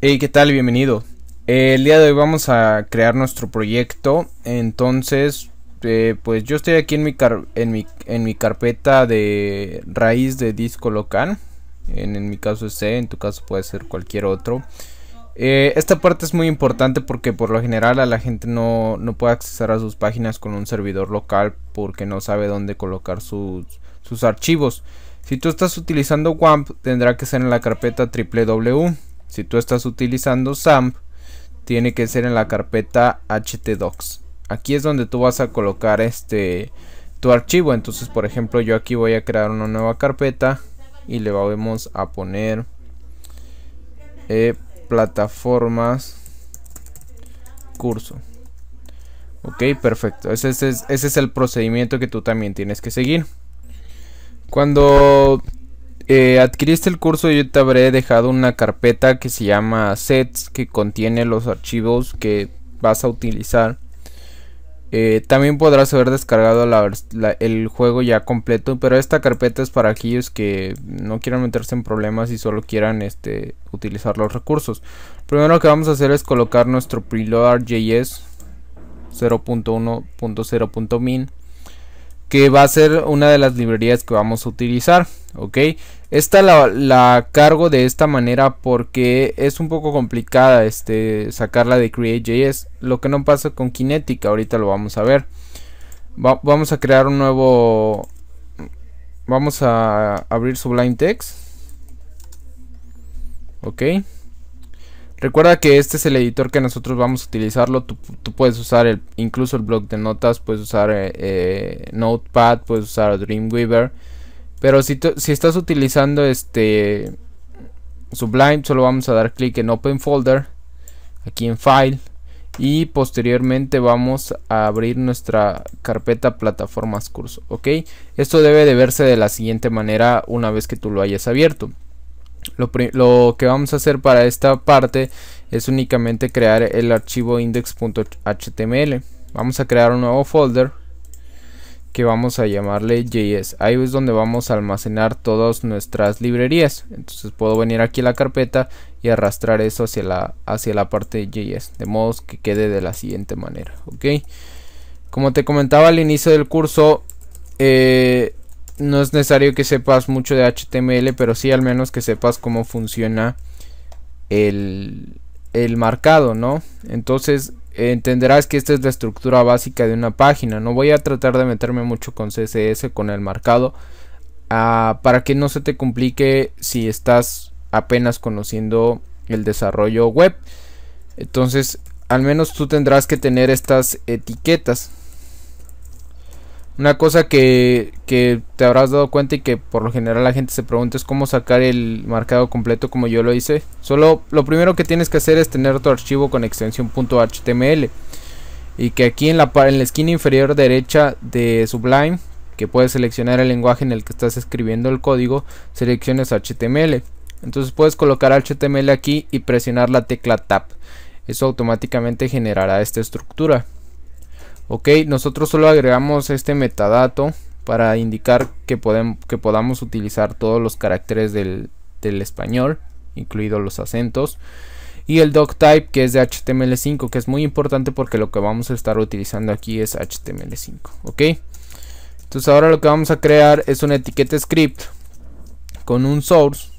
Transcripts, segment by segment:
Hey, ¿qué tal? Bienvenido. el día de hoy vamos a crear nuestro proyecto. Entonces, eh, pues yo estoy aquí en mi, en, en mi carpeta de raíz de disco local. En, en mi caso es C, en tu caso puede ser cualquier otro. Eh, esta parte es muy importante porque por lo general a la gente no, puede acceder a sus páginas con un servidor local porque no sabe dónde colocar sus, archivos. Si tú estás utilizando WAMP tendrá que ser en la carpeta www. Si tú estás utilizando SAMP tiene que ser en la carpeta htdocs. Aquí es donde tú vas a colocar este tu archivo. Entonces por ejemplo yo aquí voy a crear una nueva carpeta y le vamos a poner... Eh, plataformas curso. Ok, perfecto. Ese, ese, es el procedimiento que tú también tienes que seguir. Cuando eh, adquiriste el curso yo te habré dejado una carpeta que se llama sets que contiene los archivos que vas a utilizar eh, también podrás haber descargado el juego ya completo, pero esta carpeta es para aquellos que no quieran meterse en problemas y solo quieran este, utilizar los recursos. Primero lo que vamos a hacer es colocar nuestro preload.js 0.1.0.min que va a ser una de las librerías que vamos a utilizar, ¿ok? Esta la, cargo de esta manera porque es un poco complicada este, sacarla de Create.js. Lo que no pasa con Kinetic, ahorita lo vamos a ver. vamos a crear un nuevo... Vamos a abrir Sublime Text. Ok. Recuerda que este es el editor que nosotros vamos a utilizarlo. Tú, puedes usar el, incluso el blog de notas, puedes usar eh, eh, Notepad, puedes usar Dreamweaver pero si, si estás utilizando este Sublime, solo vamos a dar clic en Open Folder, aquí en File, y posteriormente vamos a abrir nuestra carpeta plataformas curso, ¿ok? Esto debe de verse de la siguiente manera una vez que tú lo hayas abierto. lo que vamos a hacer para esta parte es únicamente crear el archivo index.html. Vamos a crear un nuevo folder que vamos a llamarle JS. Ahí es donde vamos a almacenar todas nuestras librerías. Entonces puedo venir aquí a la carpeta y arrastrar eso hacia la, hacia la parte de JS. De modo que quede de la siguiente manera. ¿ok? Como te comentaba al inicio del curso, eh, no es necesario que sepas mucho de HTML, pero sí al menos que sepas cómo funciona el, el marcado, ¿no? Entonces entenderás que esta es la estructura básica de una página. No voy a tratar de meterme mucho con CSS, con el marcado, ah, para que no se te complique si estás apenas conociendo el desarrollo web. Entonces, al menos tú tendrás que tener estas etiquetas. Una cosa que, te habrás dado cuenta y que por lo general la gente se pregunta es cómo sacar el marcado completo como yo lo hice. Solo lo primero que tienes que hacer es tener tu archivo con extensión .html y que aquí en la, en la esquina inferior derecha de Sublime, que puedes seleccionar el lenguaje en el que estás escribiendo el código, selecciones HTML. Entonces puedes colocar HTML aquí y presionar la tecla Tab. Eso automáticamente generará esta estructura nosotros solo agregamos este metadato para indicar que, podemos, que podamos utilizar todos los caracteres del, español incluidos los acentos y el type que es de HTML5 que es muy importante porque lo que vamos a estar utilizando aquí es HTML5 entonces ahora lo que vamos a crear es una etiqueta script con un source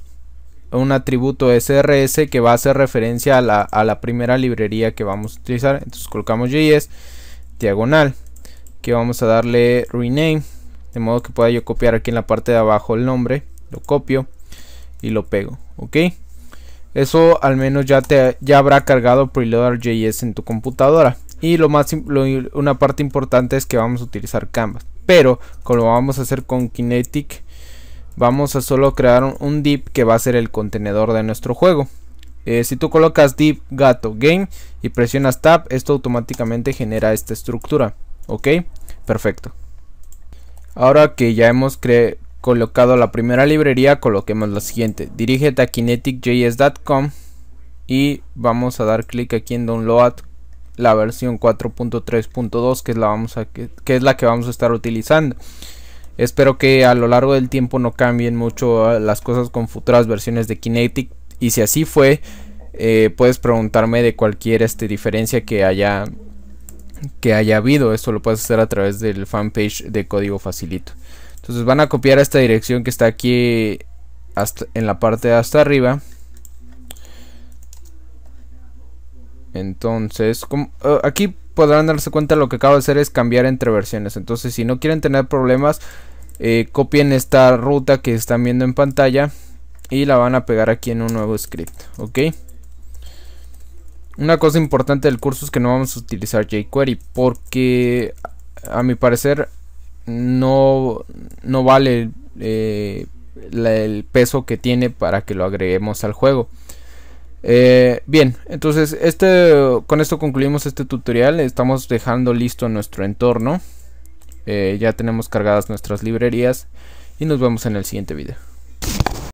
un atributo SRS que va a hacer referencia a la, a la primera librería que vamos a utilizar entonces colocamos JS diagonal que vamos a darle rename de modo que pueda yo copiar aquí en la parte de abajo el nombre lo copio y lo pego ok eso al menos ya te ya habrá cargado preloader.js en tu computadora y lo más una parte importante es que vamos a utilizar canvas pero como vamos a hacer con kinetic vamos a solo crear un, un div que va a ser el contenedor de nuestro juego eh, si tú colocas div gato game y presionas tab, esto automáticamente genera esta estructura. ¿Ok? Perfecto. Ahora que ya hemos colocado la primera librería, coloquemos la siguiente. Dirígete a kineticjs.com y vamos a dar clic aquí en download la versión 4.3.2 que que, es la que vamos a estar utilizando. Espero que a lo largo del tiempo no cambien mucho ah, las cosas con futuras versiones de Kinetic y si así fue, eh, puedes preguntarme de cualquier este, diferencia que haya, que haya habido. Esto lo puedes hacer a través del fanpage de código facilito. Entonces van a copiar esta dirección que está aquí en la parte de hasta arriba. Entonces, eh, aquí podrán darse cuenta lo que acabo de hacer es cambiar entre versiones. Entonces, si no quieren tener problemas, eh, copien esta ruta que están viendo en pantalla y la van a pegar aquí en un nuevo script, ¿ok? Una cosa importante del curso es que no vamos a utilizar jQuery porque a mi parecer no, no vale eh, el peso que tiene para que lo agreguemos al juego. Eh, bien, entonces este, con esto concluimos este tutorial. Estamos dejando listo nuestro entorno. Eh, ya tenemos cargadas nuestras librerías y nos vemos en el siguiente video.